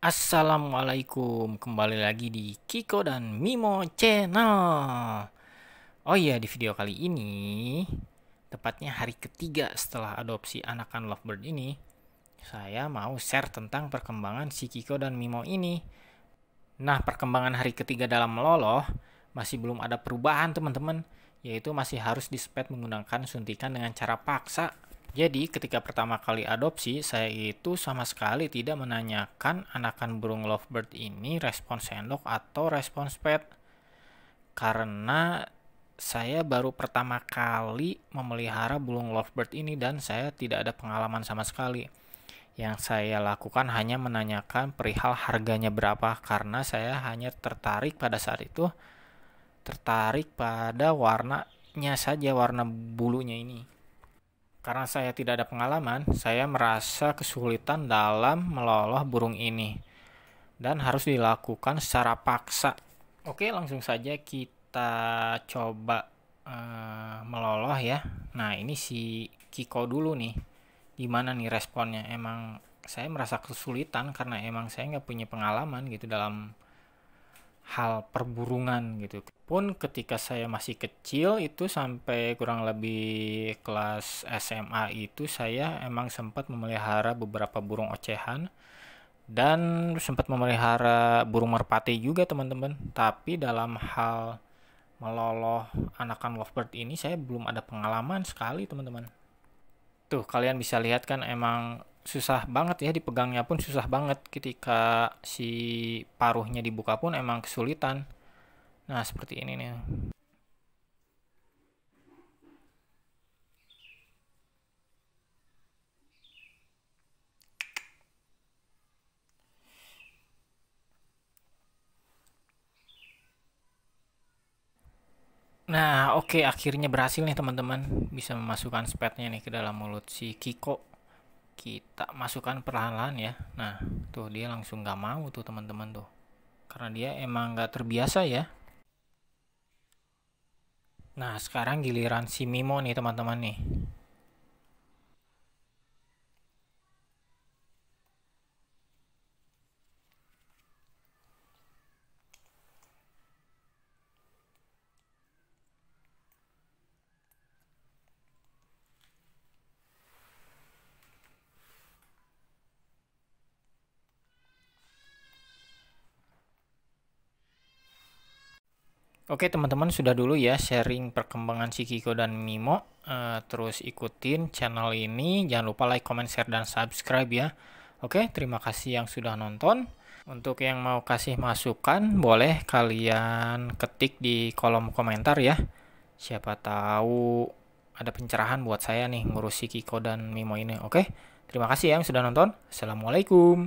Assalamualaikum, kembali lagi di Kiko dan Mimo Channel. Oh iya, di video kali ini, tepatnya hari ketiga setelah adopsi anakan lovebird ini, saya mau share tentang perkembangan si Kiko dan Mimo ini. Nah, perkembangan hari ketiga dalam meloloh masih belum ada perubahan teman-teman, yaitu masih harus dispet menggunakan suntikan dengan cara paksa jadi ketika pertama kali adopsi, saya itu sama sekali tidak menanyakan anakan burung lovebird ini respon sendok atau respon pet. Karena saya baru pertama kali memelihara burung lovebird ini dan saya tidak ada pengalaman sama sekali. Yang saya lakukan hanya menanyakan perihal harganya berapa karena saya hanya tertarik pada saat itu tertarik pada warnanya saja warna bulunya ini. Karena saya tidak ada pengalaman, saya merasa kesulitan dalam meloloh burung ini dan harus dilakukan secara paksa. Oke, langsung saja kita coba uh, eh, meloloh ya. Nah, ini si Kiko dulu nih. Gimana nih responnya? Emang saya merasa kesulitan karena emang saya nggak punya pengalaman gitu dalam hal perburungan gitu. Pun ketika saya masih kecil itu sampai kurang lebih kelas SMA itu saya emang sempat memelihara beberapa burung ocehan dan sempat memelihara burung merpati juga teman-teman. Tapi dalam hal meloloh anakan lovebird ini saya belum ada pengalaman sekali teman-teman. Tuh kalian bisa lihat kan emang susah banget ya dipegangnya pun susah banget ketika si paruhnya dibuka pun emang kesulitan. Nah, seperti ini nih. Nah, oke okay, akhirnya berhasil nih teman-teman bisa memasukkan spetnya nih ke dalam mulut si Kiko kita masukkan perlahan-lahan ya nah tuh dia langsung nggak mau tuh teman-teman tuh karena dia emang nggak terbiasa ya nah sekarang giliran si Mimo nih teman-teman nih Oke teman-teman sudah dulu ya sharing perkembangan si Kiko dan Mimo. Uh, terus ikutin channel ini. Jangan lupa like, comment, share, dan subscribe ya. Oke terima kasih yang sudah nonton. Untuk yang mau kasih masukan boleh kalian ketik di kolom komentar ya. Siapa tahu ada pencerahan buat saya nih ngurus si Kiko dan Mimo ini. Oke terima kasih ya yang sudah nonton. Assalamualaikum.